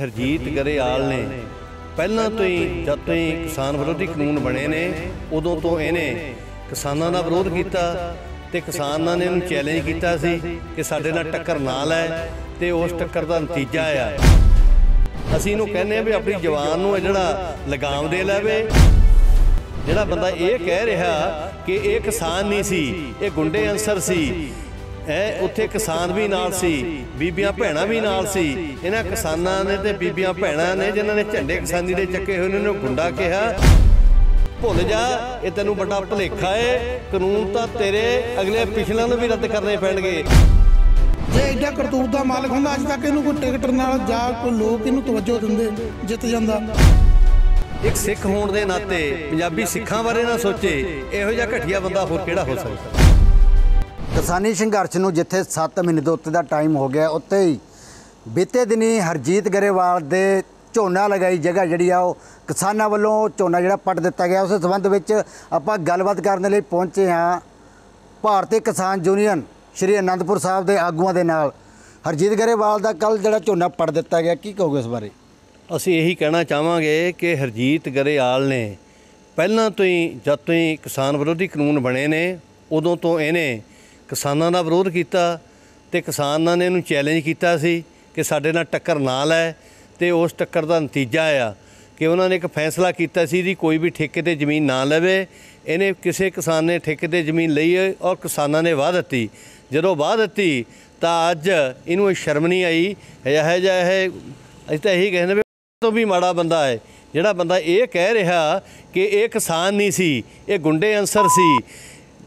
ਹਰਜੀਤ ਗਰੇਵਾਲ ਨੇ ਪਹਿਲਾਂ ਤੋਂ ਹੀ ਜਦ ਤੋਂ ਹੀ ਕਿਸਾਨ ਵਿਰੋਧੀ ਕਾਨੂੰਨ ਬਣੇ ਨੇ ਉਦੋਂ ਤੋਂ ਇਹਨੇ ਕਿਸਾਨਾਂ ਦਾ ਵਿਰੋਧ ਕੀਤਾ ਤੇ ਕਿਸਾਨਾਂ ਨੇ ਇਹਨੂੰ ਚੈਲੰਜ ਕੀਤਾ ਸੀ ਕਿ ਸਾਡੇ ਨਾਲ ਟੱਕਰ ਨਾ ਲੈ ਤੇ ਉਸ ਟੱਕਰ ਦਾ ਨਤੀਜਾ ਆ ਅਸੀਂ ਇਹਨੂੰ ਕਹਿੰਦੇ ਆ ਵੀ ਆਪਣੀ ਜਵਾਨ ਨੂੰ ਜਿਹੜਾ ਲਗਾਮ ਦੇ ਲਵੇ ਜਿਹੜਾ ਬੰਦਾ ਇਹ ਕਹਿ ਰਿਹਾ ਕਿ ਇਹ ਕਿਸਾਨ ਨਹੀਂ ਸੀ ਇਹ ਗੁੰਡੇ ਅੰਸਰ ਸੀ ਐ ਉੱਥੇ ਕਿਸਾਨ ਵੀ ਨਾਲ ਸੀ ਬੀਬੀਆਂ ਭੈਣਾਂ ਵੀ ਨਾਲ ਸੀ ਇਹਨਾਂ ਕਿਸਾਨਾਂ ਨੇ ਤੇ ਬੀਬੀਆਂ ਭੈਣਾਂ ਨੇ ਜਿਨ੍ਹਾਂ ਨੇ ਝੰਡੇ ਕਿਸਾਨੀ ਦੇ ਚੱਕੇ ਹੋਏ ਉਹਨਾਂ ਨੂੰ ਗੁੰਡਾ ਕਿਹਾ ਭੁੱਲ ਜਾ ਇਹ ਤੈਨੂੰ ਵੱਡਾ ਭੁਲੇਖਾ ਏ ਕਾਨੂੰਨ ਤਾਂ ਤੇਰੇ ਅਗਲੇ ਪਿਛਲਿਆਂ ਨੂੰ ਵੀ ਰੱਦ ਕਰਨੇ ਪੈਣਗੇ ਜੇ ਐਡਾ ਕਰਤੂਤ ਦਾ ਮਾਲਕ ਹੁੰਦਾ ਅੱਜ ਤੱਕ ਇਹਨੂੰ ਕੋਈ ਟਿਕਟ ਨਾਲ ਜਾ ਕੋਈ ਲੋਕ ਇਹਨੂੰ ਤਵੱਜੋ ਦਿੰਦੇ ਜਿੱਤ ਜਾਂਦਾ ਇੱਕ ਸਿੱਖ ਹੋਣ ਦੇ ਨਾਤੇ ਪੰਜਾਬੀ ਸਿੱਖਾਂ ਬਾਰੇ ਨਾ ਸੋਚੇ ਇਹੋ ਜਿਹਾ ਘਟੀਆ ਬੰਦਾ ਹੋਰ ਕਿਹੜਾ ਹੋ ਸਕਦਾ ਕਿਸਾਨੀ ਸੰਘਰਸ਼ ਨੂੰ ਜਿੱਥੇ 7 ਮਹੀਨੇ ਤੋਂ ਉੱਤੇ ਦਾ ਟਾਈਮ ਹੋ ਗਿਆ ਉੱਤੇ ਹੀ ਬੀਤੇ ਦਿਨੀ ਹਰਜੀਤ ਗਰੇਵਾਲ ਦੇ ਝੋਨਾ ਲਗਾਈ ਜਗ੍ਹਾ ਜਿਹੜੀ ਆ ਉਹ ਕਿਸਾਨਾਂ ਵੱਲੋਂ ਝੋਨਾ ਜਿਹੜਾ ਪੱਟ ਦਿੱਤਾ ਗਿਆ ਉਸ ਸੰਬੰਧ ਵਿੱਚ ਆਪਾਂ ਗੱਲਬਾਤ ਕਰਨ ਲਈ ਪਹੁੰਚੇ ਹਾਂ ਭਾਰਤੀ ਕਿਸਾਨ ਯੂਨੀਅਨ ਸ਼੍ਰੀ ਅਨੰਦਪੁਰ ਸਾਹਿਬ ਦੇ ਆਗੂਆਂ ਦੇ ਨਾਲ ਹਰਜੀਤ ਗਰੇਵਾਲ ਦਾ ਕੱਲ ਜਿਹੜਾ ਝੋਨਾ ਪੱਟ ਦਿੱਤਾ ਗਿਆ ਕੀ ਕਹੋਗੇ ਇਸ ਬਾਰੇ ਅਸੀਂ ਇਹੀ ਕਹਿਣਾ ਚਾਹਾਂਗੇ ਕਿ ਹਰਜੀਤ ਗਰੇਵਾਲ ਨੇ ਪਹਿਲਾਂ ਤੋਂ ਹੀ ਜਦ ਤੋਂ ਹੀ ਕਿਸਾਨ ਵਿਰੋਧੀ ਕਾਨੂੰਨ ਬਣੇ ਨੇ ਉਦੋਂ ਤੋਂ ਇਹਨੇ ਕਿਸਾਨਾਂ ਦਾ ਵਿਰੋਧ ਕੀਤਾ ਤੇ ਕਿਸਾਨਾਂ ਨੇ ਇਹਨੂੰ ਚੈਲੰਜ ਕੀਤਾ ਸੀ ਕਿ ਸਾਡੇ ਨਾਲ ਟੱਕਰ ਨਾ ਲੈ ਤੇ ਉਸ ਟੱਕਰ ਦਾ ਨਤੀਜਾ ਆ ਕਿ ਉਹਨਾਂ ਨੇ ਇੱਕ ਫੈਸਲਾ ਕੀਤਾ ਸੀ ਦੀ ਕੋਈ ਵੀ ਠੇਕੇ ਤੇ ਜ਼ਮੀਨ ਨਾ ਲਵੇ ਇਹਨੇ ਕਿਸੇ ਕਿਸਾਨ ਨੇ ਠੇਕੇ ਤੇ ਜ਼ਮੀਨ ਲਈ ਔਰ ਕਿਸਾਨਾਂ ਨੇ ਵਾਅਦਾ ਦਿੱਤੀ ਜਦੋਂ ਵਾਅਦਾ ਦਿੱਤੀ ਤਾਂ ਅੱਜ ਇਹਨੂੰ ਇਹ ਸ਼ਰਮ ਨਹੀਂ ਆਈ ਇਹ ਜਿਹਾ ਇਹ ਅਸੀਂ ਤਾਂ ਇਹੀ ਕਹਿੰਦੇ ਵੀ ਤੋਂ ਵੀ ਮਾੜਾ ਬੰਦਾ ਹੈ ਜਿਹੜਾ ਬੰਦਾ ਇਹ ਕਹਿ ਰਿਹਾ ਕਿ ਇਹ ਕਿਸਾਨ ਨਹੀਂ ਸੀ ਇਹ ਗੁੰਡੇ ਅੰਸਰ ਸੀ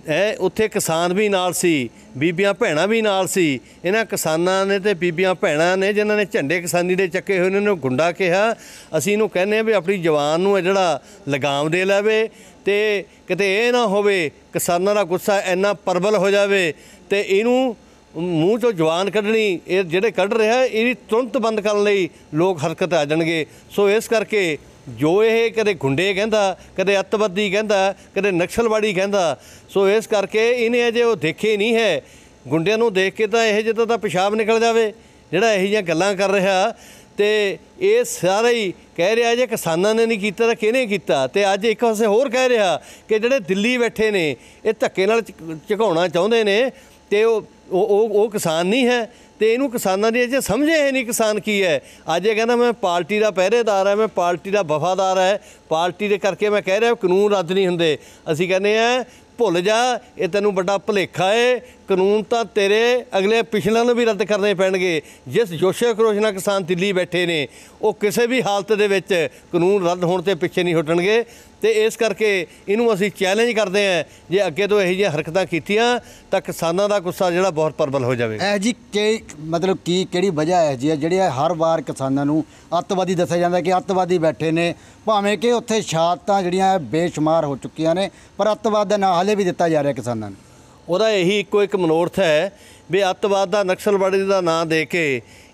ਐ ਉੱਥੇ ਕਿਸਾਨ ਵੀ ਨਾਲ ਸੀ ਬੀਬੀਆਂ ਭੈਣਾਂ ਵੀ ਨਾਲ ਸੀ ਇਹਨਾਂ ਕਿਸਾਨਾਂ ਨੇ ਤੇ ਬੀਬੀਆਂ ਭੈਣਾਂ ਨੇ ਜਿਨ੍ਹਾਂ ਨੇ ਝੰਡੇ ਕਿਸਾਨੀ ਦੇ ਚੱਕੇ ਹੋਏ ਨੇ ਉਹਨੂੰ ਗੁੰਡਾ ਕਿਹਾ ਅਸੀਂ ਇਹਨੂੰ ਕਹਿੰਦੇ ਆ ਵੀ ਆਪਣੀ ਜਵਾਨ ਨੂੰ ਜਿਹੜਾ ਲਗਾਮ ਦੇ ਲਵੇ ਤੇ ਕਿਤੇ ਇਹ ਨਾ ਹੋਵੇ ਕਿਸਾਨਾਂ ਦਾ ਗੁੱਸਾ ਇੰਨਾ ਪਰਬਲ ਹੋ ਜਾਵੇ ਤੇ ਇਹਨੂੰ ਮੂੰਹ ਤੋਂ ਜਵਾਨ ਕੱਢਣੀ ਇਹ ਜਿਹੜੇ ਕੱਢ ਰਿਹਾ ਇਹਦੀ ਤੁਰੰਤ ਬੰਦ ਕਰਨ ਲਈ ਲੋਕ ਹਰਕਤ ਆ ਜਾਣਗੇ ਸੋ ਇਸ ਕਰਕੇ ਜੋ ਇਹ ਕਦੇ ਗੁੰਡੇ ਕਹਿੰਦਾ ਕਦੇ ਅਤਵਾਦੀ ਕਹਿੰਦਾ ਕਦੇ ਨਕਸਲਵਾੜੀ ਕਹਿੰਦਾ ਸੋ ਇਸ ਕਰਕੇ ਇਹਨੇ ਅਜੇ ਉਹ ਦੇਖੇ ਨਹੀਂ ਹੈ ਗੁੰਡਿਆਂ ਨੂੰ ਦੇਖ ਕੇ ਤਾਂ ਇਹ ਜਿੱਦਾਂ ਦਾ ਪਿਸ਼ਾਬ ਨਿਕਲ ਜਾਵੇ ਜਿਹੜਾ ਇਹ ਜੀਆਂ ਗੱਲਾਂ ਕਰ ਰਿਹਾ ਤੇ ਇਹ ਸਾਰੇ ਹੀ ਕਹਿ ਰਿਹਾ ਜੇ ਕਿਸਾਨਾਂ ਨੇ ਨਹੀਂ ਕੀਤਾ ਤਾਂ ਕਿਹਨੇ ਕੀਤਾ ਤੇ ਅੱਜ ਇੱਕ ਪਾਸੇ ਹੋਰ ਕਹਿ ਰਿਹਾ ਕਿ ਜਿਹੜੇ ਦਿੱਲੀ ਬੈਠੇ ਨੇ ਇਹ ਧੱਕੇ ਨਾਲ ਝਕਾਉਣਾ ਚਾਹੁੰਦੇ ਨੇ ਤੇ ਉਹ ਉਹ ਉਹ ਕਿਸਾਨ ਨਹੀਂ ਹੈ ਤੇ ਇਹਨੂੰ ਕਿਸਾਨਾਂ ਦੀ ਅਜੇ ਸਮਝੇ ਹੈ ਨਹੀਂ ਕਿਸਾਨ ਕੀ ਹੈ ਅੱਜ ਇਹ ਕਹਿੰਦਾ ਮੈਂ ਪਾਰਟੀ ਦਾ ਪਹਿਰੇਦਾਰ ਹਾਂ ਮੈਂ ਪਾਰਟੀ ਦਾ ਵਫਾਦਾਰ ਹਾਂ ਪਾਰਟੀ ਦੇ ਕਰਕੇ ਮੈਂ ਕਹਿ ਰਿਹਾ ਕਾਨੂੰਨ ਰੱਦ ਨਹੀਂ ਹੁੰਦੇ ਅਸੀਂ ਕਹਿੰਦੇ ਆ ਭੁੱਲ ਜਾ ਇਹ ਤੈਨੂੰ ਵੱਡਾ ਭੁਲੇਖਾ ਏ ਕਾਨੂੰਨ ਤਾਂ ਤੇਰੇ ਅਗਲੇ ਪਿਛਲਿਆਂ ਨੂੰ ਵੀ ਰੱਦ ਕਰਨੇ ਪੈਣਗੇ ਜਿਸ ਜੋਸ਼ੇ ਨਾਲ ਕਿਸਾਨ ਦਿੱਲੀ ਬੈਠੇ ਨੇ ਉਹ ਕਿਸੇ ਵੀ ਹਾਲਤ ਦੇ ਵਿੱਚ ਕਾਨੂੰਨ ਰੱਦ ਹੋਣ ਤੇ ਪਿੱਛੇ ਨਹੀਂ ਹਟਣਗੇ ਤੇ ਇਸ ਕਰਕੇ ਇਹਨੂੰ ਅਸੀਂ ਚੈਲੰਜ ਕਰਦੇ ਆਂ ਜੇ ਅੱਗੇ ਤੋਂ ਇਹੋ ਜਿਹੀਆਂ ਹਰਕਤਾਂ ਕੀਤੀਆਂ ਤਾਂ ਕਿਸਾਨਾਂ ਦਾ ਗੁੱਸਾ ਜਿਹੜਾ ਬਹੁਤ ਪਰਬਲ ਹੋ ਜਾਵੇਗਾ ਇਹ ਜੀ ਕਿ ਮਤਲਬ ਕੀ ਕਿਹੜੀ ਵਜ੍ਹਾ ਹੈ ਜੀ ਜਿਹੜੇ ਹਰ ਵਾਰ ਕਿਸਾਨਾਂ ਨੂੰ ਅੱਤਵਾਦੀ ਦੱਸਿਆ ਜਾਂਦਾ ਕਿ ਅੱਤਵਾਦੀ ਬੈਠੇ ਨੇ ਭਾਵੇਂ ਕਿ ਉੱਥੇ ਸ਼ਾਤਾਂ ਜਿਹੜੀਆਂ ਬੇਸ਼ੁਮਾਰ ਹੋ ਚੁੱਕੀਆਂ ਨੇ ਪਰ ਅੱਤਵਾਦ ਦਾ ਨਾਂ ਹਲੇ ਵੀ ਦਿੱਤਾ ਜਾ ਰਿਹਾ ਕਿਸਾਨਾਂ ਨੂੰ ਉਹਦਾ ਇਹੀ ਇੱਕੋ ਇੱਕ ਮਨੋਰਥ ਹੈ ਵੀ ਅੱਤਵਾਦ ਦਾ ਨਕਸਲਵਾੜੀ ਦਾ ਨਾਂ ਦੇ ਕੇ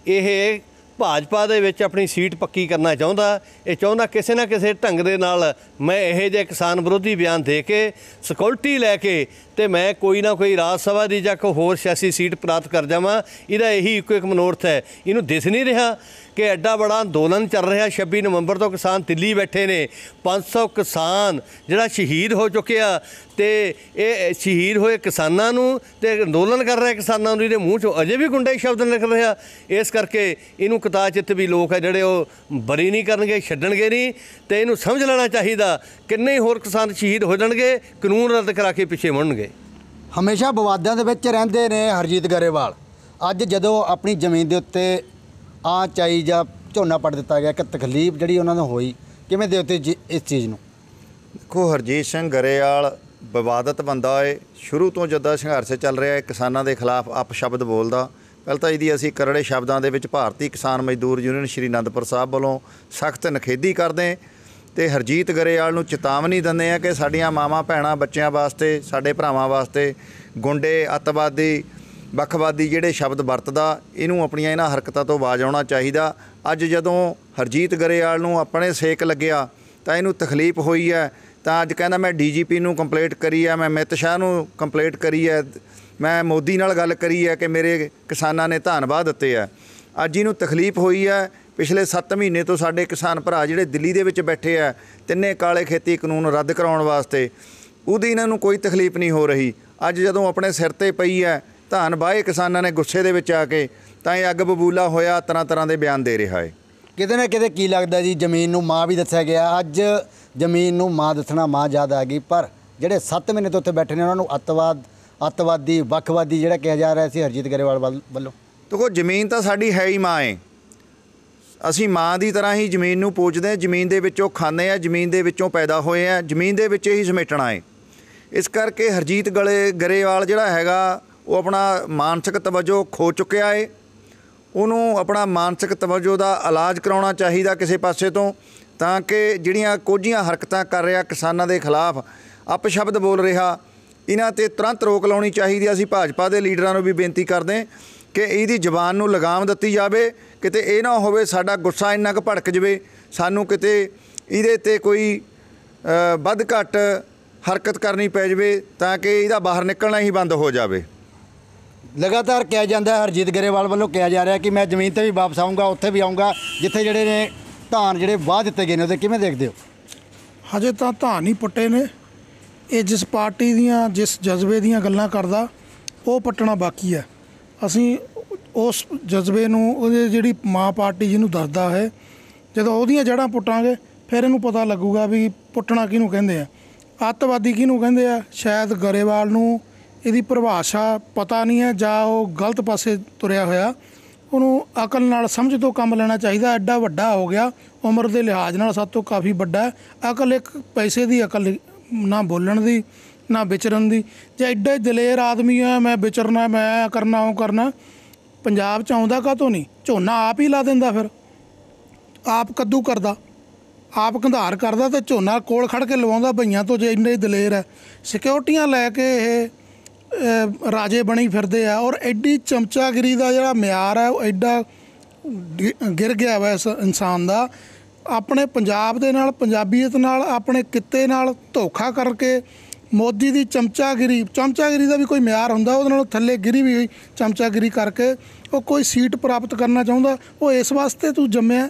ਇਹ ਭਾਜਪਾ ਦੇ ਵਿੱਚ ਆਪਣੀ ਸੀਟ ਪੱਕੀ ਕਰਨਾ ਚਾਹੁੰਦਾ ਇਹ ਚਾਹੁੰਦਾ ਕਿਸੇ ਨਾ ਕਿਸੇ ਢੰਗ ਦੇ ਨਾਲ ਮੈਂ ਇਹੋ ਜੇ ਕਿਸਾਨ ਵਿਰੋਧੀ ਬਿਆਨ ਦੇ ਕੇ ਸਿਕਿਉਰਿਟੀ ਲੈ ਕੇ ਤੇ ਮੈਂ ਕੋਈ ਨਾ ਕੋਈ ਰਾਜ ਸਭਾ ਦੀ ਜਾਂ ਕੋਈ ਹੋਰ ਸਿਆਸੀ ਸੀਟ ਪ੍ਰਾਪਤ ਕਰ ਜਾਵਾਂ ਇਹਦਾ ਇਹੀ ਇੱਕੋ ਇੱਕ ਮਨੋਰਥ ਹੈ ਇਹਨੂੰ ਦਿਸ ਨਹੀਂ ਰਿਹਾ ਕਿ ਐਡਾ ਬੜਾ ਅੰਦੋਲਨ ਚੱਲ ਰਿਹਾ 26 ਨਵੰਬਰ ਤੋਂ ਕਿਸਾਨ ਦਿੱਲੀ ਬੈਠੇ ਨੇ 500 ਕਿਸਾਨ ਜਿਹੜਾ ਸ਼ਹੀਦ ਹੋ ਚੁੱਕਿਆ ਤੇ ਇਹ ਸ਼ਹੀਦ ਹੋਏ ਕਿਸਾਨਾਂ ਨੂੰ ਤੇ ਅੰਦੋਲਨ ਕਰ ਰਹੇ ਕਿਸਾਨਾਂ ਨੂੰ ਇਹਦੇ ਮੂੰਹ 'ਚ ਅਜੇ ਵੀ ਗੁੰਡੇ ਸ਼ਬਦ ਨਿਕਲ ਰਿਹਾ ਇਸ ਕਰਕੇ ਇਹਨੂੰ ਕਤਾ ਚਿੱਤ ਵੀ ਲੋਕ ਹੈ ਜਿਹੜੇ ਉਹ ਬਰੀ ਨਹੀਂ ਕਰਨਗੇ ਛੱਡਣਗੇ ਨਹੀਂ ਤੇ ਇਹਨੂੰ ਸਮਝ ਲੈਣਾ ਚਾਹੀਦਾ ਕਿੰਨੇ ਹੋਰ ਕਿਸਾਨ ਸ਼ਹੀਦ ਹੋ ਜਾਣਗੇ ਕਾਨੂੰਨ ਰੱਦ ਕਰਾ ਕੇ ਪਿੱਛੇ ਮੁੜਨਗੇ ਹਮੇਸ਼ਾ ਵਿਵਾਦਾਂ ਦੇ ਵਿੱਚ ਰਹਿੰਦੇ ਨੇ ਹਰਜੀਤ ਗਰੇਵਾਲ ਅੱਜ ਜਦੋਂ ਆਪਣੀ ਜ਼ਮੀਨ ਦੇ ਉੱਤੇ ਆ ਚਾਈ ਜਾਂ ਝੋਨਾ ਪੜ ਦਿੱਤਾ ਗਿਆ ਕਿ ਤਕਲੀਫ ਜਿਹੜੀ ਉਹਨਾਂ ਨੂੰ ਹੋਈ ਕਿਵੇਂ ਦੇ ਉੱਤੇ ਇਸ ਚੀਜ਼ ਨੂੰ ਦੇਖੋ ਹਰਜੀਤ ਸਿੰਘ ਗਰੇਵਾਲ ਵਿਵਾਦਤ ਬੰਦਾ ਏ ਸ਼ੁਰੂ ਤੋਂ ਜਦਾਂ ਸੰਘਰਸ਼ ਚੱਲ ਰਿਹਾ ਹੈ ਕਿਸਾਨਾਂ ਦੇ ਖਿਲਾਫ ਸ਼ਬਦ ਬੋਲਦਾ ਪਹਿਲਾਂ ਤਾਂ ਇਹਦੀ ਅਸੀਂ ਕਰੜੇ ਸ਼ਬਦਾਂ ਦੇ ਵਿੱਚ ਭਾਰਤੀ ਕਿਸਾਨ ਮਜ਼ਦੂਰ ਯੂਨੀਅਨ ਸ਼੍ਰੀ ਅਨੰਦਪੁਰ ਸਾਹਿਬ ਵੱਲੋਂ ਸਖਤ ਨਖੇਦੀ ਕਰਦੇ ਤੇ ਹਰਜੀਤ ਗਰੇਵਾਲ ਨੂੰ ਚੇਤਾਵਨੀ ਦਿੰਦੇ ਆ ਕਿ ਸਾਡੀਆਂ ਮਾਵਾਂ ਭੈਣਾਂ ਬੱਚਿਆਂ ਵਾਸਤੇ ਸਾਡੇ ਭਰਾਵਾਂ ਵਾਸਤੇ ਗੁੰਡੇ ਅਤਵਾਦੀ ਵੱਖਵਾਦੀ ਜਿਹੜੇ ਸ਼ਬਦ ਵਰਤਦਾ ਇਹਨੂੰ ਆਪਣੀਆਂ ਇਹਨਾਂ ਹਰਕਤਾਂ ਤੋਂ ਬਾਜ ਆਉਣਾ ਚਾਹੀਦਾ ਅੱਜ ਜਦੋਂ ਹਰਜੀਤ ਗਰੇਵਾਲ ਨੂੰ ਆਪਣੇ ਸੇਕ ਲੱਗਿਆ ਤਾਂ ਇਹਨੂੰ ਤਕਲੀਫ ਹੋਈ ਹੈ ਤਾਂ ਅੱਜ ਕਹਿੰਦਾ ਮੈਂ ਡੀਜੀਪੀ ਨੂੰ ਕੰਪਲੀਟ ਕਰੀ ਹੈ ਮੈਂ ਮਿਤ ਸ਼ਾਹ ਨੂੰ ਕੰਪਲੀਟ ਕਰੀ ਹੈ ਮੈਂ ਮੋਦੀ ਨਾਲ ਗੱਲ ਕਰੀ ਹੈ ਕਿ ਮੇਰੇ ਕਿਸਾਨਾਂ ਨੇ ਧੰਨਵਾਦ ਦਿੱਤੇ ਆ ਅੱਜ ਇਹਨੂੰ ਤਕਲੀਫ ਹੋਈ ਹੈ ਪਿਛਲੇ 7 ਮਹੀਨੇ ਤੋਂ ਸਾਡੇ ਕਿਸਾਨ ਭਰਾ ਜਿਹੜੇ ਦਿੱਲੀ ਦੇ ਵਿੱਚ ਬੈਠੇ ਆ ਤਿੰਨੇ ਕਾਲੇ ਖੇਤੀ ਕਾਨੂੰਨ ਰੱਦ ਕਰਾਉਣ ਵਾਸਤੇ ਉਹਦੀ ਇਹਨਾਂ ਨੂੰ ਕੋਈ ਤਕਲੀਫ ਨਹੀਂ ਹੋ ਰਹੀ ਅੱਜ ਜਦੋਂ ਆਪਣੇ ਸਿਰ ਤੇ ਪਈ ਹੈ ਧਾਨ ਬਾਏ ਕਿਸਾਨਾਂ ਨੇ ਗੁੱਸੇ ਦੇ ਵਿੱਚ ਆ ਕੇ ਤਾਂ ਇਹ ਅੱਗ ਬਬੂਲਾ ਹੋਇਆ ਤਰ੍ਹਾਂ ਤਰ੍ਹਾਂ ਦੇ ਬਿਆਨ ਦੇ ਰਿਹਾ ਹੈ ਕਿਤੇ ਨਾ ਕਿਤੇ ਕੀ ਲੱਗਦਾ ਜੀ ਜ਼ਮੀਨ ਨੂੰ ਮਾਂ ਵੀ ਦੱਸਿਆ ਗਿਆ ਅੱਜ ਜ਼ਮੀਨ ਨੂੰ ਮਾਂ ਦੱਸਣਾ ਮਾਂ ਜ਼ਿਆਦਾ ਆ ਗਈ ਪਰ ਜਿਹੜੇ 7 ਮਹੀਨੇ ਤੋਂ ਉੱਥੇ ਬੈਠੇ ਨੇ ਉਹਨਾਂ ਨੂੰ ਅੱਤਵਾਦ ਅੱਤਵਾਦੀ ਵੱਖਵਾਦੀ ਜਿਹੜਾ ਕਿਹਾ ਜਾ ਰਿਹਾ ਸੀ ਹਰਜੀਤ ਗਰੇਵਾਲ ਵੱਲੋਂ ਦੇਖੋ ਜ਼ਮੀਨ ਤਾਂ ਸਾਡੀ ਹੈ ਹੀ ਮਾਂ ਹੈ ਅਸੀਂ ਮਾਂ ਦੀ ਤਰ੍ਹਾਂ ਹੀ ਜ਼ਮੀਨ ਨੂੰ ਪੂਜਦੇ ਹਾਂ ਜ਼ਮੀਨ ਦੇ ਵਿੱਚੋਂ ਖਾਂਦੇ ਆ ਜ਼ਮੀਨ ਦੇ ਵਿੱਚੋਂ ਪੈਦਾ ਹੋਏ ਆ ਜ਼ਮੀਨ ਦੇ ਵਿੱਚ ਹੀ ਸਮੇਟਣਾ ਹੈ ਇਸ ਕਰਕੇ ਹਰਜੀਤ ਗਲੇ ਗਰੇਵਾਲ ਜਿਹੜਾ ਹੈਗਾ ਉਹ ਆਪਣਾ ਮਾਨਸਿਕ ਤਵਜੋ ਖੋ ਚੁੱਕਿਆ ਏ ਉਹਨੂੰ ਆਪਣਾ ਮਾਨਸਿਕ ਤਵਜੋ ਦਾ ਇਲਾਜ ਕਰਾਉਣਾ ਚਾਹੀਦਾ ਕਿਸੇ ਪਾਸੇ ਤੋਂ ਤਾਂ ਕਿ ਜਿਹੜੀਆਂ ਕੋਝੀਆਂ ਹਰਕਤਾਂ ਕਰ ਰਿਹਾ ਕਿਸਾਨਾਂ ਦੇ ਖਿਲਾਫ ਅਪਸ਼ਬਦ ਬੋਲ ਰਿਹਾ ਇਹਨਾਂ ਤੇ ਤੁਰੰਤ ਰੋਕ ਲਾਉਣੀ ਚਾਹੀਦੀ ਅਸੀਂ ਭਾਜਪਾ ਦੇ ਲੀਡਰਾਂ ਨੂੰ ਵੀ ਬੇਨਤੀ ਕਰਦੇ ਕਿ ਇਹਦੀ ਜ਼ਬਾਨ ਨੂੰ ਲਗਾਮ ਦਿੱਤੀ ਜਾਵੇ ਕਿਤੇ ਇਹ ਨਾ ਹੋਵੇ ਸਾਡਾ ਗੁੱਸਾ ਇੰਨਾ ਕੁ ਭੜਕ ਜਵੇ ਸਾਨੂੰ ਕਿਤੇ ਇਹਦੇ ਤੇ ਕੋਈ ਵੱਧ ਘੱਟ ਹਰਕਤ ਕਰਨੀ ਪੈ ਜਵੇ ਤਾਂ ਕਿ ਇਹਦਾ ਬਾਹਰ ਨਿਕਲਣਾ ਹੀ ਬੰਦ ਹੋ ਜਾਵੇ ਲਗਾਤਾਰ ਕਿਹਾ ਜਾਂਦਾ ਹੈ ਹਰਜੀਤ ਗਰੇਵਾਲ ਵੱਲੋਂ ਕਿਹਾ ਜਾ ਰਿਹਾ ਕਿ ਮੈਂ ਜ਼ਮੀਨ ਤੇ ਵੀ ਵਾਪਸ ਆਉਂਗਾ ਉੱਥੇ ਵੀ ਆਉਂਗਾ ਜਿੱਥੇ ਜਿਹੜੇ ਨੇ ਧਾਨ ਜਿਹੜੇ ਵਾਅਦੇ ਦਿੱਤੇ ਗਏ ਨੇ ਉਹਦੇ ਕਿਵੇਂ ਦੇਖਦੇ ਹੋ ਹਜੇ ਤਾਂ ਧਾਨ ਹੀ ਪੁੱਟੇ ਨੇ ਇਹ ਜਿਸ ਪਾਰਟੀ ਦੀਆਂ ਜਿਸ ਜਜ਼ਬੇ ਦੀਆਂ ਗੱਲਾਂ ਕਰਦਾ ਉਹ ਪੱਟਣਾ ਬਾਕੀ ਹੈ ਅਸੀਂ ਉਸ ਜਜ਼ਬੇ ਨੂੰ ਉਹਦੇ ਜਿਹੜੀ ਮਾਂ ਪਾਰਟੀ ਜਿਹਨੂੰ ਦਰਦਾ ਹੈ ਜਦੋਂ ਉਹਦੀਆਂ ਜੜਾਂ ਪੁੱਟਾਂਗੇ ਫਿਰ ਇਹਨੂੰ ਪਤਾ ਲੱਗੂਗਾ ਵੀ ਪੁੱਟਣਾ ਕਿਹਨੂੰ ਕਹਿੰਦੇ ਆ ਅੱਤਵਾਦੀ ਕਿਹਨੂੰ ਕਹਿੰਦੇ ਆ ਸ਼ਾਇਦ ਗਰੇਵਾਲ ਨੂੰ ਇਹਦੀ ਪਰਿਭਾਸ਼ਾ ਪਤਾ ਨਹੀਂ ਹੈ ਜਾਂ ਉਹ ਗਲਤ ਪਾਸੇ ਤੁਰਿਆ ਹੋਇਆ ਉਹਨੂੰ ਅਕਲ ਨਾਲ ਸਮਝ ਤੋਂ ਕੰਮ ਲੈਣਾ ਚਾਹੀਦਾ ਐਡਾ ਵੱਡਾ ਹੋ ਗਿਆ ਉਮਰ ਦੇ ਲਿਹਾਜ਼ ਨਾਲ ਸਭ ਤੋਂ ਕਾਫੀ ਵੱਡਾ ਅਕਲ ਇੱਕ ਪੈਸੇ ਦੀ ਅਕਲ ਨਾ ਬੋਲਣ ਦੀ ਨਾ ਵਿਚਰਨ ਦੀ ਜੇ ਐਡਾ ਦਲੇਰ ਆਦਮੀ ਹੈ ਮੈਂ ਵਿਚਰਨਾ ਮੈਂ ਕਰਨਾ ਉਹ ਕਰਨਾ ਪੰਜਾਬ ਚ ਆਉਂਦਾ ਕਾਤੋਂ ਨਹੀਂ ਝੋਨਾ ਆਪ ਹੀ ਲਾ ਦਿੰਦਾ ਫਿਰ ਆਪ ਕੱਦੂ ਕਰਦਾ ਆਪ ਕੰਧਾਰ ਕਰਦਾ ਤੇ ਝੋਨਾ ਕੋਲ ਖੜ ਕੇ ਲਵਾਉਂਦਾ ਭਈਆਂ ਤੋਂ ਜੇ ਇੰਨੇ ਦਲੇਰ ਹੈ ਸਿਕਿਉਰਟੀਆਂ ਲੈ ਕੇ ਇਹ ਰਾਜੇ ਬਣੀ ਫਿਰਦੇ ਆ ਔਰ ਐਡੀ ਚਮਚਾਗਰੀ ਦਾ ਜਿਹੜਾ ਮਿਆਰ ਹੈ ਉਹ ਐਡਾ ਗਿਰ ਗਿਆ ਵਾ ਇਸ ਇਨਸਾਨ ਦਾ ਆਪਣੇ ਪੰਜਾਬ ਦੇ ਨਾਲ ਪੰਜਾਬੀਅਤ ਨਾਲ ਆਪਣੇ ਕਿੱਤੇ ਨਾਲ ਧੋਖਾ ਕਰਕੇ ਮੋਦੀ ਦੀ ਚਮਚਾਗਰੀ ਚਮਚਾਗਰੀ ਦਾ ਵੀ ਕੋਈ ਮਿਆਰ ਹੁੰਦਾ ਉਹਦੇ ਨਾਲ ਥੱਲੇ ਗਿਰੀ ਵੀ ਚਮਚਾਗਰੀ ਕਰਕੇ ਉਹ ਕੋਈ ਸੀਟ ਪ੍ਰਾਪਤ ਕਰਨਾ ਚਾਹੁੰਦਾ ਉਹ ਇਸ ਵਾਸਤੇ ਤੂੰ ਜੰਮਿਆ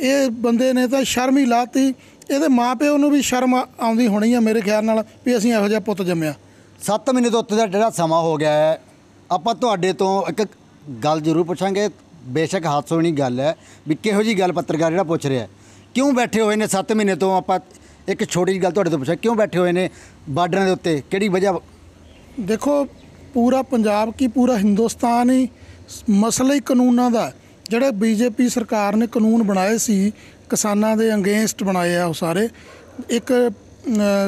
ਇਹ ਬੰਦੇ ਨੇ ਤਾਂ ਸ਼ਰਮ ਹੀ ਲਾਤੀ ਇਹਦੇ ਮਾਪੇ ਉਹਨੂੰ ਵੀ ਸ਼ਰਮ ਆਉਂਦੀ ਹੋਣੀ ਆ ਮੇਰੇ ਖਿਆਲ ਨਾਲ ਵੀ ਅਸੀਂ ਇਹੋ ਜਿਹਾ ਪੁੱਤ ਜੰਮਿਆ 7 ਮਹੀਨੇ ਤੋਂ ਉੱਤੇ ਦਾ ਜਿਹੜਾ ਸਮਾਂ ਹੋ ਗਿਆ ਹੈ ਆਪਾਂ ਤੁਹਾਡੇ ਤੋਂ ਇੱਕ ਗੱਲ ਜ਼ਰੂਰ ਪੁੱਛਾਂਗੇ ਬੇਸ਼ੱਕ ਹਾਦਸੇ ਨਹੀਂ ਗੱਲ ਹੈ ਵੀ ਕਿਹੋ ਜੀ ਗੱਲ ਪੱਤਰਕਾਰ ਜਿਹੜਾ ਪੁੱਛ ਰਿਹਾ ਕਿਉਂ ਬੈਠੇ ਹੋਏ ਨੇ 7 ਮਹੀਨੇ ਤੋਂ ਆਪਾਂ ਇੱਕ ਛੋਟੀ ਜਿਹੀ ਗੱਲ ਤੁਹਾਡੇ ਤੋਂ ਪੁੱਛਾਂ ਕਿਉਂ ਬੈਠੇ ਹੋਏ ਨੇ ਬਾਰਡਰਾਂ ਦੇ ਉੱਤੇ ਕਿਹੜੀ ਵਜ੍ਹਾ ਦੇਖੋ ਪੂਰਾ ਪੰਜਾਬ ਕੀ ਪੂਰਾ ਹਿੰਦੁਸਤਾਨ ਹੀ ਮਸਲਾ ਹੀ ਕਾਨੂੰਨਾਂ ਦਾ ਜਿਹੜੇ ਬੀਜੇਪੀ ਸਰਕਾਰ ਨੇ ਕਾਨੂੰਨ ਬਣਾਏ ਸੀ ਕਿਸਾਨਾਂ ਦੇ ਅਗੇਂਸਟ ਬਣਾਏ ਆ ਉਹ ਸਾਰੇ ਇੱਕ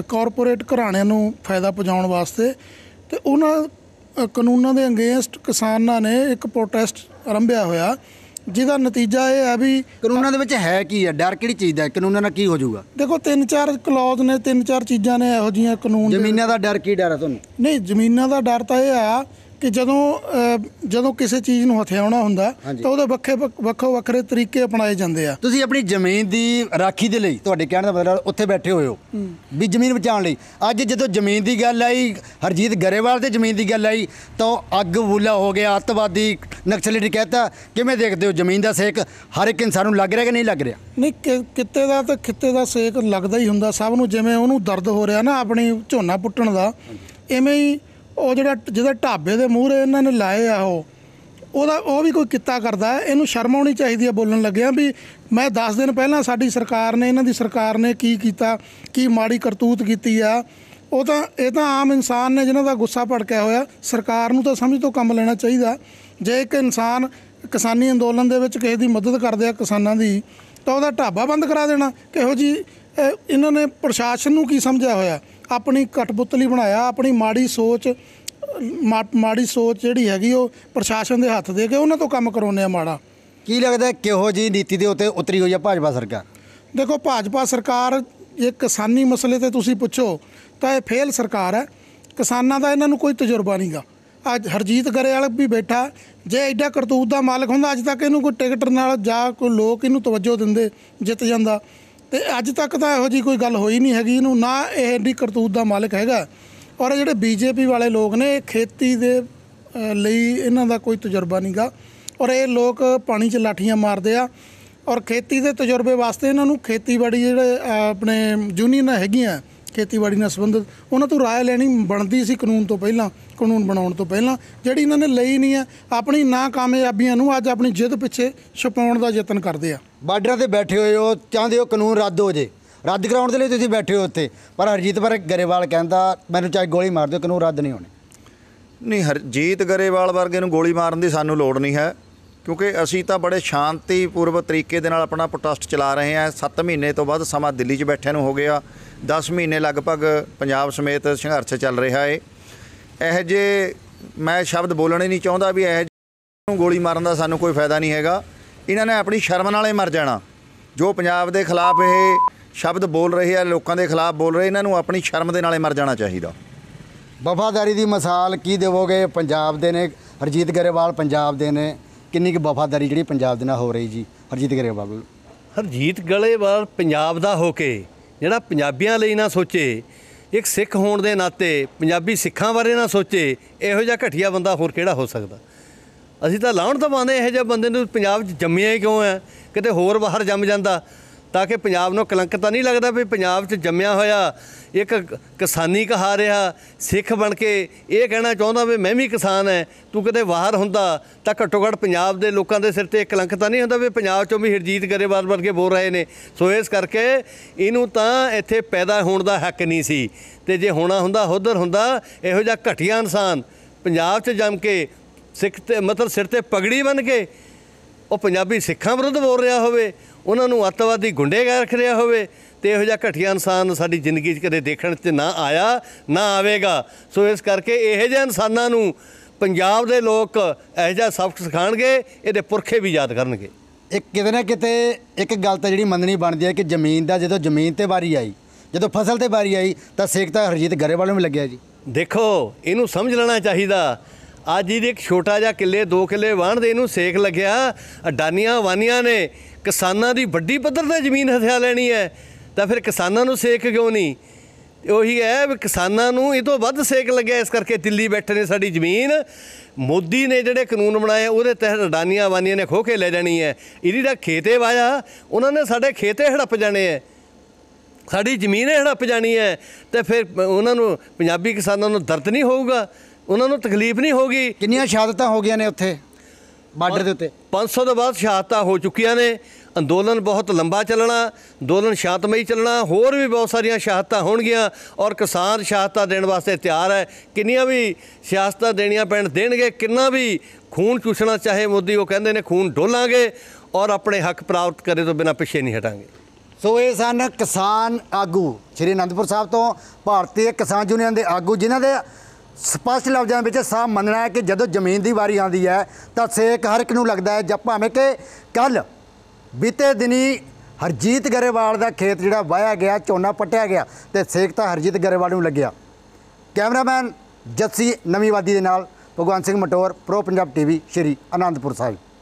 ਕਾਰਪੋਰੇਟ ਘਰਾਣਿਆਂ ਨੂੰ ਫਾਇਦਾ ਪਹੁੰਚਾਉਣ ਵਾਸਤੇ ਤੇ ਉਹਨਾਂ ਕਾਨੂੰਨਾਂ ਦੇ ਅਗੇਂਸਟ ਕਿਸਾਨਾਂ ਨੇ ਇੱਕ ਪ੍ਰੋਟੈਸਟ ਆਰੰਭਿਆ ਹੋਇਆ ਜਿਹਦਾ ਨਤੀਜਾ ਇਹ ਹੈ ਵੀ ਕਾਨੂੰਨਾਂ ਦੇ ਵਿੱਚ ਹੈ ਕੀ ਹੈ ਡਰ ਕਿਹੜੀ ਚੀਜ਼ ਦਾ ਕਾਨੂੰਨਾਂ ਨਾਲ ਕੀ ਹੋ ਜਾਊਗਾ ਦੇਖੋ ਤਿੰਨ ਚਾਰ ਕਲੌਜ਼ ਨੇ ਤਿੰਨ ਚਾਰ ਚੀਜ਼ਾਂ ਨੇ ਇਹੋ ਜਿਹੀਆਂ ਕਾਨੂੰਨ ਜ਼ਮੀਨਾਂ ਦਾ ਡਰ ਕੀ ਡਰ ਹੈ ਤੁਹਾਨੂੰ ਨਹੀਂ ਜ਼ਮੀਨਾਂ ਦਾ ਡਰ ਤਾਂ ਇਹ ਆ ਕਿ ਜਦੋਂ ਜਦੋਂ ਕਿਸੇ ਚੀਜ਼ ਨੂੰ ਹਥਿਆਉਣਾ ਹੁੰਦਾ ਤਾਂ ਉਹਦੇ ਵੱਖੇ ਵੱਖੋ ਵੱਖਰੇ ਤਰੀਕੇ ਅਪਣਾਏ ਜਾਂਦੇ ਆ ਤੁਸੀਂ ਆਪਣੀ ਜ਼ਮੀਨ ਦੀ ਰਾਖੀ ਦੇ ਲਈ ਤੁਹਾਡੇ ਕਹਿਣ ਦਾ ਮਤਲਬ ਉੱਥੇ ਬੈਠੇ ਹੋਏ ਹੋ ਵੀ ਜ਼ਮੀਨ ਬਚਾਉਣ ਲਈ ਅੱਜ ਜਦੋਂ ਜ਼ਮੀਨ ਦੀ ਗੱਲ ਆਈ ਹਰਜੀਤ ਗਰੇਵਾਲ ਤੇ ਜ਼ਮੀਨ ਦੀ ਗੱਲ ਆਈ ਤਾਂ ਅੱਗ ਬੁੱਲਾ ਹੋ ਗਿਆ ਅੱਤਵਾਦੀ ਨਕਸਲੀ ਕਹਿਤਾ ਕਿਵੇਂ ਦੇਖਦੇ ਹੋ ਜ਼ਮੀਨ ਦਾ ਸੇਕ ਹਰ ਇੱਕ ਇਨਸਾਨ ਨੂੰ ਲੱਗ ਰਿਹਾ ਕਿ ਨਹੀਂ ਲੱਗ ਰਿਹਾ ਨਹੀਂ ਕਿਤੇ ਦਾ ਤਾਂ ਕਿਤੇ ਦਾ ਸੇਕ ਲੱਗਦਾ ਹੀ ਹੁੰਦਾ ਸਭ ਨੂੰ ਜਿਵੇਂ ਉਹਨੂੰ ਦਰਦ ਹੋ ਰਿਹਾ ਨਾ ਆਪਣੀ ਝੋਨਾ ਪੁੱਟਣ ਦਾ ਐਵੇਂ ਹੀ ਉਹ ਜਿਹੜਾ ਜਿਹਦੇ ਢਾਬੇ ਦੇ ਮੂਹਰੇ ਇਹਨਾਂ ਨੇ ਲਾਏ ਆ ਉਹ ਉਹਦਾ ਉਹ ਵੀ ਕੋਈ ਕਿੱਤਾ ਕਰਦਾ ਇਹਨੂੰ ਸ਼ਰਮ ਆਉਣੀ ਚਾਹੀਦੀ ਹੈ ਬੋਲਣ ਲੱਗਿਆ ਵੀ ਮੈਂ 10 ਦਿਨ ਪਹਿਲਾਂ ਸਾਡੀ ਸਰਕਾਰ ਨੇ ਇਹਨਾਂ ਦੀ ਸਰਕਾਰ ਨੇ ਕੀ ਕੀਤਾ ਕੀ ਮਾੜੀ ਕਰਤੂਤ ਕੀਤੀ ਆ ਉਹ ਤਾਂ ਇਹ ਤਾਂ ਆਮ ਇਨਸਾਨ ਨੇ ਜਿਨ੍ਹਾਂ ਦਾ ਗੁੱਸਾ ਭੜਕਿਆ ਹੋਇਆ ਸਰਕਾਰ ਨੂੰ ਤਾਂ ਸਮਝ ਤੋਂ ਕੰਮ ਲੈਣਾ ਚਾਹੀਦਾ ਜੇ ਇੱਕ ਇਨਸਾਨ ਕਿਸਾਨੀ ਅੰਦੋਲਨ ਦੇ ਵਿੱਚ ਕਿਸੇ ਦੀ ਮਦਦ ਕਰਦੇ ਆ ਕਿਸਾਨਾਂ ਦੀ ਤਾਂ ਉਹਦਾ ਢਾਬਾ ਬੰਦ ਕਰਾ ਦੇਣਾ ਕਿਹੋ ਜੀ ਇਹਨਾਂ ਨੇ ਪ੍ਰਸ਼ਾਸਨ ਨੂੰ ਕੀ ਸਮਝਿਆ ਹੋਇਆ ਆਪਣੀ ਕਟਪੁਤਲੀ ਬਣਾਇਆ ਆਪਣੀ ਮਾੜੀ ਸੋਚ ਮਾੜੀ ਸੋਚ ਜਿਹੜੀ ਹੈਗੀ ਉਹ ਪ੍ਰਸ਼ਾਸਨ ਦੇ ਹੱਥ ਦੇ ਕੇ ਉਹਨਾਂ ਤੋਂ ਕੰਮ ਕਰਾਉਂਦੇ ਆ ਮਾੜਾ ਕੀ ਲੱਗਦਾ ਕਿਹੋ ਜੀ ਨੀਤੀ ਦੇ ਉੱਤੇ ਉਤਰੀ ਹੋਈ ਆ ਭਾਜਪਾ ਸਰਕਾਰ ਦੇਖੋ ਭਾਜਪਾ ਸਰਕਾਰ ਇਹ ਕਿਸਾਨੀ ਮਸਲੇ ਤੇ ਤੁਸੀਂ ਪੁੱਛੋ ਤਾਂ ਇਹ ਫੇਲ ਸਰਕਾਰ ਹੈ ਕਿਸਾਨਾਂ ਦਾ ਇਹਨਾਂ ਨੂੰ ਕੋਈ ਤਜਰਬਾ ਨਹੀਂਗਾ ਅੱਜ ਹਰਜੀਤ ਗਰੇਵਾਲ ਵੀ ਬੈਠਾ ਜੇ ਐਡਾ ਕਰਤੂਤ ਦਾ ਮਾਲਕ ਹੁੰਦਾ ਅੱਜ ਤੱਕ ਇਹਨੂੰ ਕੋਈ ਟਿਕਟ ਨਾਲ ਜਾਂ ਕੋਈ ਲੋਕ ਇਹਨੂੰ ਤਵੱਜੋ ਦਿੰਦੇ ਜਿੱਤ ਜਾਂਦਾ ਤੇ ਅੱਜ ਤੱਕ ਤਾਂ ਇਹੋ ਜੀ ਕੋਈ ਗੱਲ ਹੋਈ ਨਹੀਂ ਹੈਗੀ ਇਹਨੂੰ ਨਾ ਇਹ ਐਡੀ ਕਰਤੂਤ ਦਾ ਮਾਲਕ ਹੈਗਾ ਔਰ ਜਿਹੜੇ ਬੀਜੇਪੀ ਵਾਲੇ ਲੋਕ ਨੇ ਖੇਤੀ ਦੇ ਲਈ ਇਹਨਾਂ ਦਾ ਕੋਈ ਤਜਰਬਾ ਨਹੀਂਗਾ ਔਰ ਇਹ ਲੋਕ ਪਾਣੀ 'ਚ ਲਾਠੀਆਂ ਮਾਰਦੇ ਆ ਔਰ ਖੇਤੀ ਦੇ ਤਜਰਬੇ ਵਾਸਤੇ ਇਹਨਾਂ ਨੂੰ ਖੇਤੀਬਾੜੀ ਜਿਹੜੇ ਆਪਣੇ ਯੂਨੀਅਨ ਹੈਗੀਆਂ ਖੇਤੀਬਾੜੀ ਨਾਲ ਸੰਬੰਧਿਤ ਉਹਨਾਂ ਤੋਂ رائے ਲੈਣੀ ਬਣਦੀ ਸੀ ਕਾਨੂੰਨ ਤੋਂ ਪਹਿਲਾਂ ਕਾਨੂੰਨ ਬਣਾਉਣ ਤੋਂ ਪਹਿਲਾਂ ਜਿਹੜੀ ਇਹਨਾਂ ਨੇ ਲਈ ਨਹੀਂ ਹੈ ਆਪਣੀ ਨਾਕਾਮਯਾਬੀਆਂ ਨੂੰ ਅੱਜ ਆਪਣੀ ਜਿੱਦ ਪਿੱਛੇ ਛੁਪਾਉਣ ਦਾ ਯਤਨ ਕਰਦੇ ਆ ਬਾਰਡਰਾਂ ਤੇ ਬੈਠੇ ਹੋਏ ਹੋ ਚਾਹੁੰਦੇ ਹੋ ਕਾਨੂੰਨ ਰੱਦ ਹੋ ਜੇ ਰੱਦ ਕਰਾਉਣ ਦੇ ਲਈ ਤੁਸੀਂ ਬੈਠੇ ਹੋ ਉੱਥੇ ਪਰ ਹਰਜੀਤ ਪਰ ਗਰੇਵਾਲ ਕਹਿੰਦਾ ਮੈਨੂੰ ਚਾਹੇ ਗੋਲੀ ਮਾਰ ਦਿਓ ਕਾਨੂੰਨ ਰੱਦ ਨਹੀਂ ਹੋਣੇ ਨਹੀਂ ਹਰਜੀਤ ਗਰੇਵਾਲ ਵਰਗੇ ਨੂੰ ਗੋਲੀ ਮਾਰਨ ਦੀ ਸਾਨੂੰ ਲੋੜ ਨਹੀਂ ਹੈ ਕਿਉਂਕਿ ਅਸੀਂ ਤਾਂ ਬੜੇ ਸ਼ਾਂਤੀਪੂਰਵ ਤਰੀਕੇ ਦੇ ਨਾਲ ਆਪਣਾ ਪ੍ਰੋਟੈਸਟ ਚਲਾ ਰਹੇ ਹਾਂ 7 ਮਹੀਨੇ ਤੋਂ ਬਾਅਦ ਸਮਾਂ ਦਿੱਲੀ 'ਚ ਬੈਠਿਆਂ ਨੂੰ ਹੋ ਗਿਆ 10 ਮਹੀਨੇ ਲਗਭਗ ਪੰਜਾਬ ਸਮੇਤ ਸੰਘਰਸ਼ ਚੱਲ ਰਿਹਾ ਹੈ ਇਹ ਜੇ ਮੈਂ ਸ਼ਬਦ ਬੋਲਣੇ ਨਹੀਂ ਚਾਹੁੰਦਾ ਵੀ ਇਹ ਨੂੰ ਗੋਲੀ ਮਾਰਨ ਦਾ ਸਾਨੂੰ ਕੋਈ ਫਾਇਦਾ ਨਹੀਂ ਹੈਗਾ ਇਹਨਾਂ ਨੇ ਆਪਣੀ ਸ਼ਰਮ ਨਾਲੇ ਮਰ ਜਾਣਾ ਜੋ ਪੰਜਾਬ ਦੇ ਖਿਲਾਫ ਇਹ ਸ਼ਬਦ ਬੋਲ ਰਹੇ ਆ ਲੋਕਾਂ ਦੇ ਖਿਲਾਫ ਬੋਲ ਰਹੇ ਇਹਨਾਂ ਨੂੰ ਆਪਣੀ ਸ਼ਰਮ ਦੇ ਨਾਲੇ ਮਰ ਜਾਣਾ ਚਾਹੀਦਾ ਵਫਾਦਾਰੀ ਦੀ ਮਿਸਾਲ ਕੀ ਦੇਵੋਗੇ ਪੰਜਾਬ ਦੇ ਨੇ ਹਰਜੀਤ ਗਰੇਵਾਲ ਪੰਜਾਬ ਦੇ ਨੇ ਕਿੰਨੀ ਕਿ ਵਫਾਦਾਰੀ ਜਿਹੜੀ ਪੰਜਾਬ ਦੇ ਨਾਲ ਹੋ ਰਹੀ ਜੀ ਹਰਜੀਤ ਗਰੇਵਾਲ ਹਰਜੀਤ ਗਰੇਵਾਲ ਪੰਜਾਬ ਦਾ ਹੋ ਕੇ ਜਿਹੜਾ ਪੰਜਾਬੀਆਂ ਲਈ ਨਾ ਸੋਚੇ ਇੱਕ ਸਿੱਖ ਹੋਣ ਦੇ ਨਾਤੇ ਪੰਜਾਬੀ ਸਿੱਖਾਂ ਬਾਰੇ ਨਾ ਸੋਚੇ ਇਹੋ ਜਿਹਾ ਘਟਿਆ ਬੰਦਾ ਹੋਰ ਕਿਹੜਾ ਹੋ ਸਕਦਾ ਅਸੀਂ ਤਾਂ ਲਾਉਣ ਤਾਂ ਪਾਉਂਦੇ ਇਹੋ ਜਿਹੇ ਬੰਦੇ ਨੂੰ ਪੰਜਾਬ 'ਚ ਜੰਮਿਆ ਹੀ ਕਿਉਂ ਆ ਕਿਤੇ ਹੋਰ ਬਾਹਰ ਜੰਮ ਜਾਂਦਾ ਤਾਂ ਕਿ ਪੰਜਾਬ ਨੂੰ ਕਲੰਕ ਤਾਂ ਨਹੀਂ ਲੱਗਦਾ ਵੀ ਪੰਜਾਬ 'ਚ ਜੰਮਿਆ ਹੋਇਆ ਇੱਕ ਕਿਸਾਨੀ ਕਹਾ ਰਿਹਾ ਸਿੱਖ ਬਣ ਕੇ ਇਹ ਕਹਿਣਾ ਚਾਹੁੰਦਾ ਵੀ ਮੈਂ ਵੀ ਕਿਸਾਨ ਐ ਤੂੰ ਕਿਤੇ ਬਾਹਰ ਹੁੰਦਾ ਤਾਂ ਘੱਟੋ ਘੱਟ ਪੰਜਾਬ ਦੇ ਲੋਕਾਂ ਦੇ ਸਿਰ ਤੇ ਇੱਕ ਕਲੰਕ ਤਾਂ ਨਹੀਂ ਹੁੰਦਾ ਵੀ ਪੰਜਾਬ 'ਚੋਂ ਵੀ ਹਰਜੀਤ ਗਰੇਵਾਲ ਵਰਗੇ ਬੋਲ ਰਹੇ ਨੇ ਸੋ ਇਸ ਕਰਕੇ ਇਹਨੂੰ ਤਾਂ ਇੱਥੇ ਪੈਦਾ ਹੋਣ ਦਾ ਹੱਕ ਨਹੀਂ ਸੀ ਤੇ ਜੇ ਹੋਣਾ ਹੁੰਦਾ ਹੁਦਰ ਹੁੰਦਾ ਇਹੋ ਜਿਹਾ ਘਟਿਆ ਇਨਸਾਨ ਪੰਜਾਬ 'ਚ ਜੰਮ ਕੇ ਸਿੱਖ ਤੇ ਮਤਲਬ ਸਿਰ ਤੇ ਪਗੜੀ ਬਨ ਕੇ ਉਹ ਪੰਜਾਬੀ ਸਿੱਖਾਂ ਵਿਰੁੱਧ ਬੋਲ ਰਿਹਾ ਹੋਵੇ ਉਹਨਾਂ ਨੂੰ ਅੱਤਵਾਦੀ ਗੁੰਡੇਗਾ ਰੱਖ ਰਿਹਾ ਹੋਵੇ ਤੇ ਇਹੋ ਜਿਹਾ ਘਟਿਆ ਇਨਸਾਨ ਸਾਡੀ ਜ਼ਿੰਦਗੀ 'ਚ ਕਦੇ ਦੇਖਣ 'ਚ ਨਾ ਆਇਆ ਨਾ ਆਵੇਗਾ ਸੋ ਇਸ ਕਰਕੇ ਇਹੋ ਜਿਹੇ ਇਨਸਾਨਾਂ ਨੂੰ ਪੰਜਾਬ ਦੇ ਲੋਕ ਇਹੋ ਜਿਹਾ ਸਬਕ ਸਿਖਾਣਗੇ ਇਹਦੇ ਪੁਰਖੇ ਵੀ ਯਾਦ ਕਰਨਗੇ ਇੱਕ ਕਿਤੇ ਨਾ ਕਿਤੇ ਇੱਕ ਗੱਲ ਤਾਂ ਜਿਹੜੀ ਮੰਨਣੀ ਬਣਦੀ ਹੈ ਕਿ ਜ਼ਮੀਨ ਦਾ ਜਦੋਂ ਜ਼ਮੀਨ ਤੇ ਵਾਰੀ ਆਈ ਜਦੋਂ ਫਸਲ ਤੇ ਵਾਰੀ ਆਈ ਤਾਂ ਸੇਕ ਤਾਂ ਹਰਜੀਤ ਗਰੇਵਾਲ ਨੂੰ ਵੀ ਲੱਗਿਆ ਜੀ ਦੇਖੋ ਇਹਨੂੰ ਸਮਝ ਲੈਣਾ ਚਾਹੀਦਾ ਅੱਜ ਇਹਦੇ ਇੱਕ ਛੋਟਾ ਜਿਹਾ ਕਿੱਲੇ ਦੋ ਕਿੱਲੇ ਵਾਣ ਦੇ ਇਹਨੂੰ ਸੇਖ ਲੱਗਿਆ ਅਡਾਨੀਆਂ ਵਾਨੀਆਂ ਨੇ ਕਿਸਾਨਾਂ ਦੀ ਵੱਡੀ ਪੱਧਰ ਤੇ ਜ਼ਮੀਨ ਹਥਿਆ ਲੈਣੀ ਹੈ ਤਾਂ ਫਿਰ ਕਿਸਾਨਾਂ ਨੂੰ ਸੇਖ ਕਿਉਂ ਨਹੀਂ ਉਹੀ ਹੈ ਵੀ ਕਿਸਾਨਾਂ ਨੂੰ ਇਹ ਤੋਂ ਵੱਧ ਸੇਕ ਲੱਗਿਆ ਇਸ ਕਰਕੇ ਦਿੱਲੀ ਬੈਠੇ ਨੇ ਸਾਡੀ ਜ਼ਮੀਨ ਮੋਦੀ ਨੇ ਜਿਹੜੇ ਕਾਨੂੰਨ ਬਣਾਏ ਉਹਦੇ ਤਹਿਤ ਅਡਾਨੀਆਂ ਵਾਨੀਆਂ ਨੇ ਖੋਕੇ ਲੈ ਜਾਣੀ ਹੈ ਇਹਦੀ ਦਾ ਖੇਤੇ ਵਾਇਆ ਉਹਨਾਂ ਨੇ ਸਾਡੇ ਖੇਤੇ ਹੜੱਪ ਜਾਣੇ ਐ ਸਾਡੀ ਜ਼ਮੀਨ ਹੜੱਪ ਜਾਣੀ ਹੈ ਤੇ ਫਿਰ ਉਹਨਾਂ ਨੂੰ ਪੰਜਾਬੀ ਕਿਸਾਨਾਂ ਨੂੰ ਦਰਦ ਨਹੀਂ ਹੋਊਗਾ ਉਹਨਾਂ ਨੂੰ ਤਕਲੀਫ ਨਹੀਂ ਹੋਗੀ ਕਿੰਨੀਆਂ ਸ਼ਹਾਦਤਾਂ ਹੋ ਗਈਆਂ ਨੇ ਉੱਥੇ ਬਾਰਡਰ ਦੇ ਉੱਤੇ 500 ਤੋਂ ਬਾਅਦ ਸ਼ਹਾਦਤਾਂ ਹੋ ਚੁੱਕੀਆਂ ਨੇ ਅੰਦੋਲਨ ਬਹੁਤ ਲੰਬਾ ਚੱਲਣਾ ਅੰਦੋਲਨ ਸ਼ਾਂਤਮਈ ਚੱਲਣਾ ਹੋਰ ਵੀ ਬਹੁਤ ਸਾਰੀਆਂ ਸ਼ਹਾਦਤਾਂ ਹੋਣਗੀਆਂ ਔਰ ਕਿਸਾਨ ਸ਼ਹਾਦਤਾਂ ਦੇਣ ਵਾਸਤੇ ਤਿਆਰ ਹੈ ਕਿੰਨੀਆਂ ਵੀ ਸ਼ਹਾਦਤਾਂ ਦੇਣੀਆਂ ਪੈਣ ਦੇਣਗੇ ਕਿੰਨਾ ਵੀ ਖੂਨ ਚੂਸਣਾ ਚਾਹੇ ਮੋਦੀ ਉਹ ਕਹਿੰਦੇ ਨੇ ਖੂਨ ਡੋਲਾਂਗੇ ਔਰ ਆਪਣੇ ਹੱਕ ਪ੍ਰਾਪਤ ਕਰੇ ਤੋਂ ਬਿਨਾਂ ਪਿੱਛੇ ਨਹੀਂ ਹਟਾਂਗੇ ਸੋ ਇਹ ਸਨ ਕਿਸਾਨ ਆਗੂ ਸ਼੍ਰੀ ਅਨੰਦਪੁਰ ਸਾਹਿਬ ਤੋਂ ਭਾਰਤੀ ਕਿਸਾਨ ਯੂਨੀਅਨ ਦੇ ਆਗੂ ਜਿਨ੍ਹਾਂ ਦੇ ਸਪਸ਼ਟ ਲਫ਼ਜ਼ਾਂ ਵਿੱਚ ਸਾਹ ਮੰਨਣਾ ਹੈ ਕਿ ਜਦੋਂ ਜ਼ਮੀਨ ਦੀ ਵਾਰੀ ਆਉਂਦੀ ਹੈ ਤਾਂ ਸੇਕ ਹਰ ਇੱਕ ਨੂੰ ਲੱਗਦਾ ਹੈ ਜਦ ਭਾਵੇਂ ਕਿ ਕੱਲ ਬੀਤੇ ਦਿਨੀ ਹਰਜੀਤ ਗਰੇਵਾਲ ਦਾ ਖੇਤ ਜਿਹੜਾ ਵਾਇਆ ਗਿਆ ਝੋਨਾ ਪਟਿਆ ਗਿਆ ਤੇ ਸੇਕ ਤਾਂ ਹਰਜੀਤ ਗਰੇਵਾਲ ਨੂੰ ਲੱਗਿਆ ਕੈਮਰਾਮੈਨ ਜੱਸੀ ਵਾਦੀ ਦੇ ਨਾਲ ਭਗਵਾਨ ਸਿੰਘ ਮਟੌਰ ਪ੍ਰੋ ਪੰਜਾਬ ਟੀਵੀ ਸ਼੍ਰੀ ਆਨੰਦਪੁਰ ਸਾਹਿਬ